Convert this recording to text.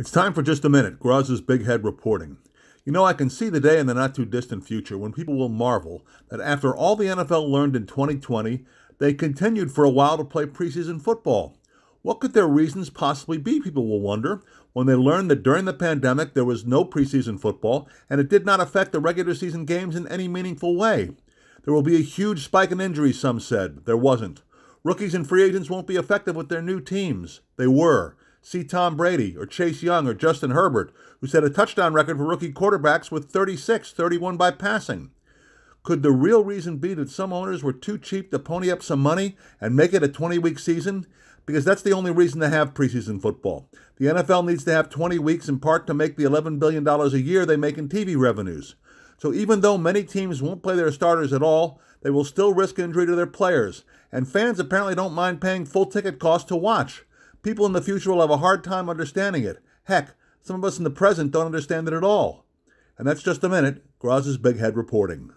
It's time for just a minute, Graz's Big Head reporting. You know, I can see the day in the not too distant future when people will marvel that after all the NFL learned in 2020, they continued for a while to play preseason football. What could their reasons possibly be, people will wonder, when they learned that during the pandemic there was no preseason football and it did not affect the regular season games in any meaningful way? There will be a huge spike in injuries, some said. There wasn't. Rookies and free agents won't be effective with their new teams. They were. See Tom Brady or Chase Young or Justin Herbert, who set a touchdown record for rookie quarterbacks with 36, 31 by passing. Could the real reason be that some owners were too cheap to pony up some money and make it a 20 week season? Because that's the only reason to have preseason football. The NFL needs to have 20 weeks in part to make the $11 billion a year they make in TV revenues. So even though many teams won't play their starters at all, they will still risk injury to their players, and fans apparently don't mind paying full ticket costs to watch. People in the future will have a hard time understanding it. Heck, some of us in the present don't understand it at all. And that's just a minute. Graz's Big Head reporting.